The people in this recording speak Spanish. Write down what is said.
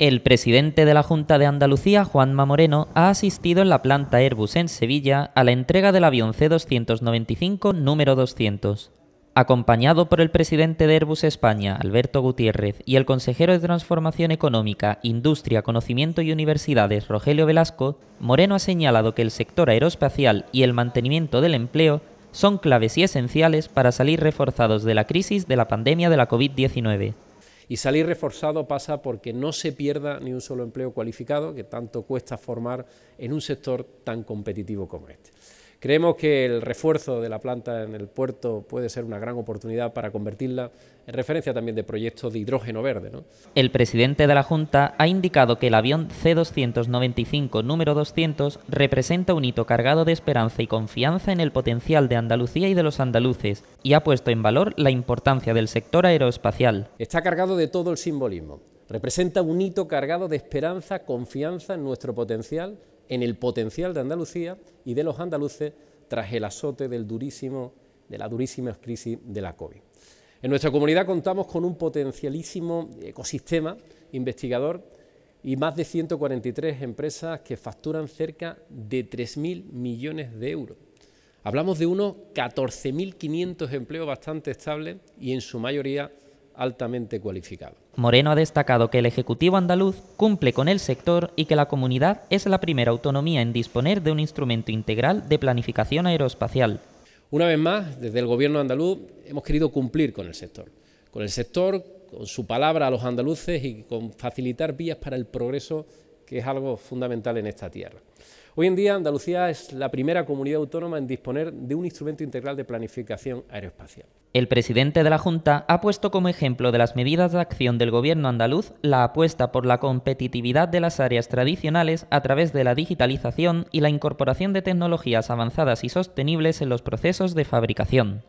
El presidente de la Junta de Andalucía, Juanma Moreno, ha asistido en la planta Airbus en Sevilla a la entrega del avión C-295 número 200. Acompañado por el presidente de Airbus España, Alberto Gutiérrez, y el consejero de Transformación Económica, Industria, Conocimiento y Universidades, Rogelio Velasco, Moreno ha señalado que el sector aeroespacial y el mantenimiento del empleo son claves y esenciales para salir reforzados de la crisis de la pandemia de la COVID-19. Y salir reforzado pasa porque no se pierda ni un solo empleo cualificado que tanto cuesta formar en un sector tan competitivo como este. Creemos que el refuerzo de la planta en el puerto puede ser una gran oportunidad para convertirla en referencia también de proyectos de hidrógeno verde. El presidente de la Junta ha indicado que el avión C-295 número 200 representa un hito cargado de esperanza y confianza en el potencial de Andalucía y de los andaluces y ha puesto en valor la importancia del sector aeroespacial. Está cargado de todo el simbolismo. Representa un hito cargado de esperanza, confianza en nuestro potencial en el potencial de Andalucía y de los andaluces tras el azote de la durísima crisis de la COVID. En nuestra comunidad contamos con un potencialísimo ecosistema investigador y más de 143 empresas que facturan cerca de 3.000 millones de euros. Hablamos de unos 14.500 empleos bastante estables y en su mayoría altamente cualificado. Moreno ha destacado que el Ejecutivo andaluz cumple con el sector y que la comunidad es la primera autonomía en disponer de un instrumento integral de planificación aeroespacial. Una vez más, desde el Gobierno andaluz hemos querido cumplir con el sector, con el sector, con su palabra a los andaluces y con facilitar vías para el progreso, que es algo fundamental en esta tierra. Hoy en día Andalucía es la primera comunidad autónoma en disponer de un instrumento integral de planificación aeroespacial. El presidente de la Junta ha puesto como ejemplo de las medidas de acción del gobierno andaluz la apuesta por la competitividad de las áreas tradicionales a través de la digitalización y la incorporación de tecnologías avanzadas y sostenibles en los procesos de fabricación.